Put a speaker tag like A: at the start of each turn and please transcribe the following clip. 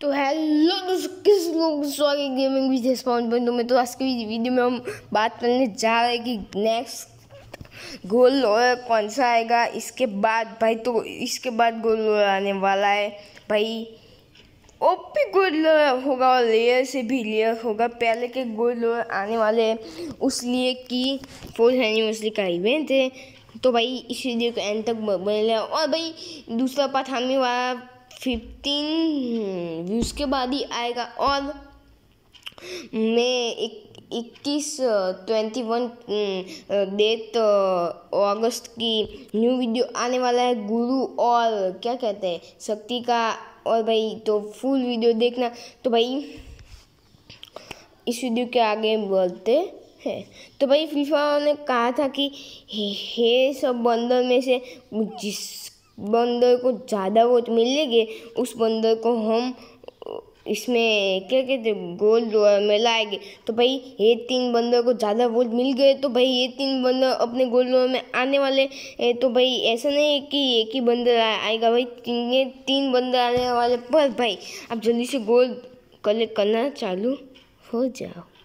A: तो हेलो दोस्तों किस लोग स्वागत गेमिंग विजय स्पॉन्ज बंधु में तो आज की वीडियो में हम बात करने जा रहे हैं कि नेक्स्ट गोल लोअर कौन सा आएगा इसके बाद भाई तो इसके बाद गोल लोअर आने वाला है भाई ओपी गोल लोअर होगा और लेयर से भी लेयर होगा पहले के गोल लोअर आने वाले हैं उस लिए कि फोर्थ एनिवर्सरी का इवेंट है तो भाई इस वीडियो को एंड तक बने लिया और भाई दूसरा पार्ट हमें वाला फिफ्टीन व्यूज़ हम्म, के बाद ही आएगा और मैं इक्कीस ट्वेंटी वन हम्म, डेट अगस्त की न्यू वीडियो आने वाला है गुरु और क्या कहते हैं शक्ति का और भाई तो फुल वीडियो देखना तो भाई इस वीडियो के आगे बोलते है तो भाई फीफा ने कहा था कि हे सब बंदर में से जिस बंदर को ज़्यादा वोट मिलेंगे उस बंदर को हम इसमें क्या कहते गोल्ड में लाएंगे तो भाई ये तीन बंदर को ज़्यादा वोट मिल गए तो भाई ये तीन बंदर अपने गोल्ड में आने वाले हैं तो भाई ऐसा नहीं है कि एक ही बंदर आएगा भाई तीन तीन बंदर आने वाले पर भाई आप जल्दी से गोल्ड कलेक्ट करना चालू हो जाओ